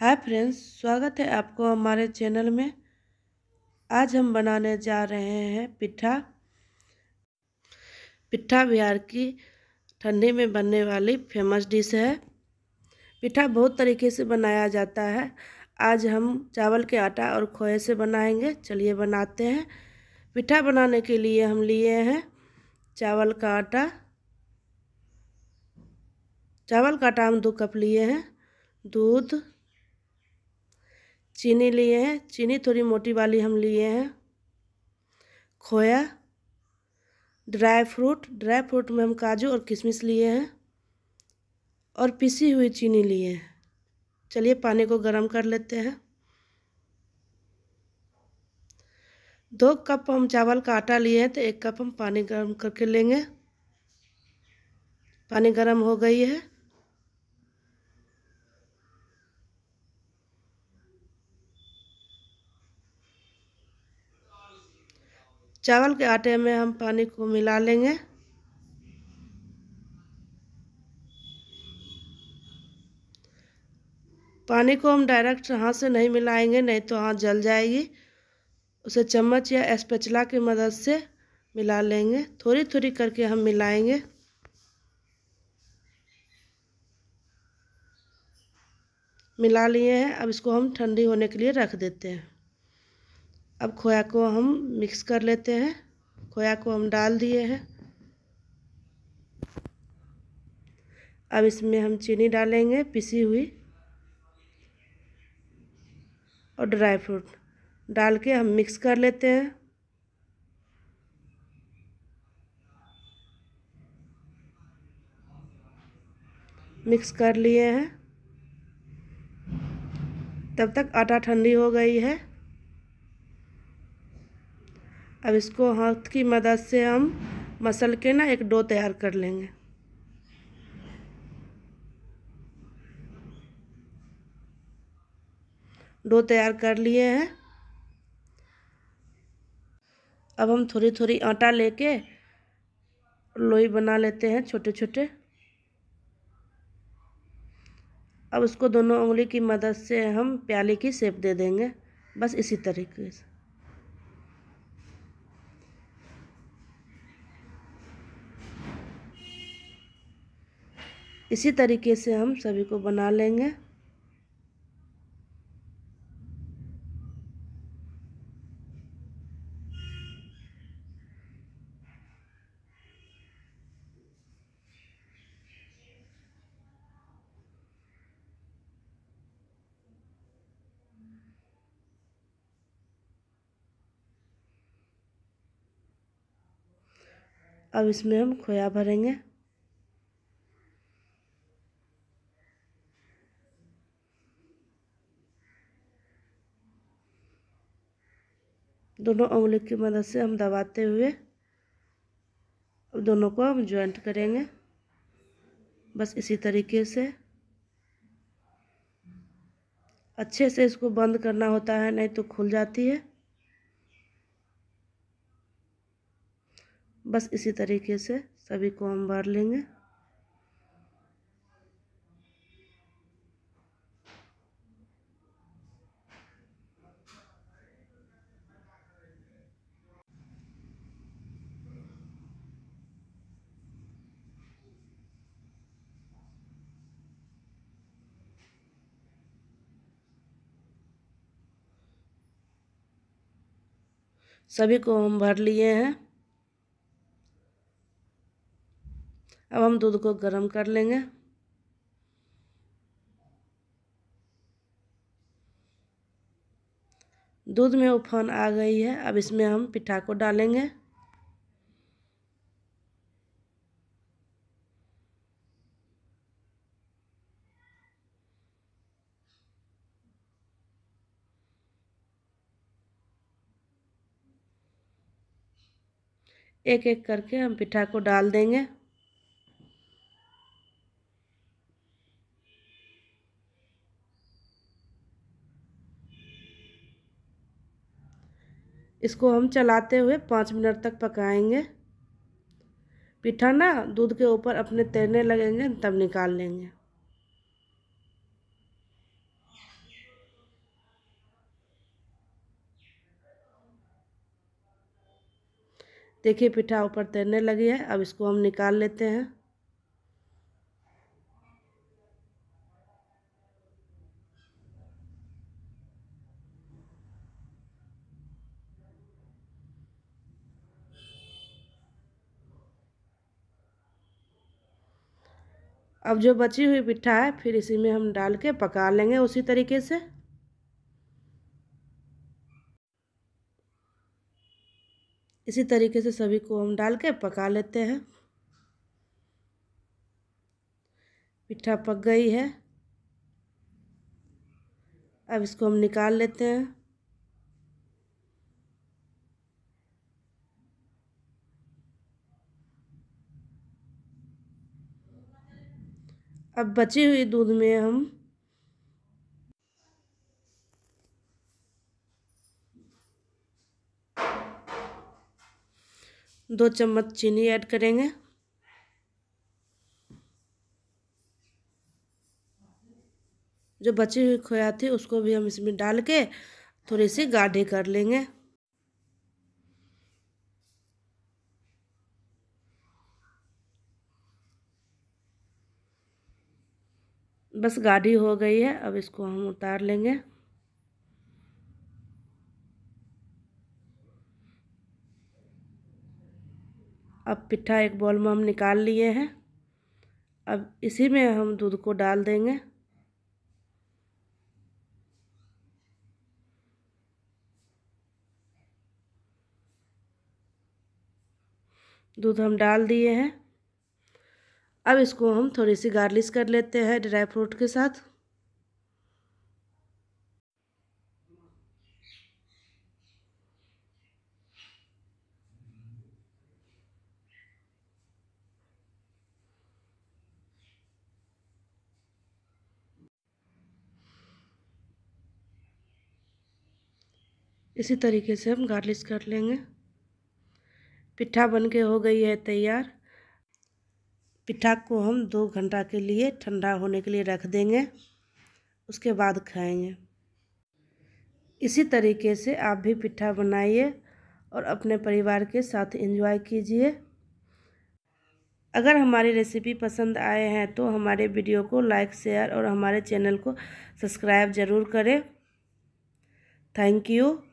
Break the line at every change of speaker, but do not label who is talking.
hi friends स्वागत है आपको हमारे चैनल में आज हम बनाने जा रहे हैं पिठा पिठा बिहार की ठंडी में बनने वाली फेमस डिश है पिठा बहुत तरीके से बनाया जाता है आज हम चावल के आटा और खोए से बनाएंगे चलिए बनाते हैं पिठा बनाने के लिए हम लिए हैं चावल का आटा चावल का आटा हम दो कप लिए हैं दूध चीनी लिए हैं चीनी थोड़ी मोटी वाली हम लिए हैं खोया ड्राई फ्रूट ड्राई फ्रूट में हम काजू और किशमिश लिए हैं और पिसी हुई चीनी लिए हैं चलिए पानी को गर्म कर लेते हैं दो कप हम चावल का आटा लिए हैं तो एक कप हम पानी गर्म करके लेंगे पानी गर्म हो गई है चावल के आटे में हम पानी को मिला लेंगे पानी को हम डायरेक्ट हाथ से नहीं मिलाएंगे नहीं तो हाथ जल जाएगी उसे चम्मच या स्पेचला की मदद से मिला लेंगे थोड़ी थोड़ी करके हम मिलाएंगे मिला लिए हैं अब इसको हम ठंडी होने के लिए रख देते हैं अब खोया को हम मिक्स कर लेते हैं खोया को हम डाल दिए हैं अब इसमें हम चीनी डालेंगे पिसी हुई और ड्राई फ्रूट डाल के हम मिक्स कर लेते हैं मिक्स कर लिए हैं तब तक आटा ठंडी हो गई है अब इसको हाथ की मदद से हम मसल के ना एक डो तैयार कर लेंगे डो तैयार कर लिए हैं अब हम थोड़ी थोड़ी आटा लेके लोई बना लेते हैं छोटे छोटे अब उसको दोनों उंगली की मदद से हम प्याले की शेप दे देंगे बस इसी तरीके से इसी तरीके से हम सभी को बना लेंगे अब इसमें हम खोया भरेंगे दोनों उंगली की मदद से हम दबाते हुए दोनों को हम ज्वाइंट करेंगे बस इसी तरीके से अच्छे से इसको बंद करना होता है नहीं तो खुल जाती है बस इसी तरीके से सभी को हम भर लेंगे सभी को हम भर लिए हैं अब हम दूध को गर्म कर लेंगे दूध में उफान आ गई है अब इसमें हम पिठा को डालेंगे एक एक करके हम पिठा को डाल देंगे इसको हम चलाते हुए पाँच मिनट तक पकाएंगे पिठा ना दूध के ऊपर अपने तैरने लगेंगे तब निकाल लेंगे देखिए पिठा ऊपर तैरने लगी है अब इसको हम निकाल लेते हैं अब जो बची हुई पिठा है फिर इसी में हम डाल के पका लेंगे उसी तरीके से इसी तरीके से सभी को हम डाल के पका लेते हैं पिट्ठा पक गई है अब इसको हम निकाल लेते हैं अब बची हुई दूध में हम दो चम्मच चीनी ऐड करेंगे जो बची हुई खोया थी उसको भी हम इसमें डाल के थोड़ी सी गाढ़ी कर लेंगे बस गाढ़ी हो गई है अब इसको हम उतार लेंगे अब पिट्ठा एक बॉल में हम निकाल लिए हैं अब इसी में हम दूध को डाल देंगे दूध हम डाल दिए हैं अब इसको हम थोड़ी सी गार्लिश कर लेते हैं ड्राई फ्रूट के साथ इसी तरीके से हम गार्लिश कर लेंगे पिट्ठा बन के हो गई है तैयार पिट्ठा को हम दो घंटा के लिए ठंडा होने के लिए रख देंगे उसके बाद खाएंगे इसी तरीके से आप भी पिट्ठा बनाइए और अपने परिवार के साथ एंजॉय कीजिए अगर हमारी रेसिपी पसंद आए हैं तो हमारे वीडियो को लाइक शेयर और हमारे चैनल को सब्सक्राइब ज़रूर करें थैंक यू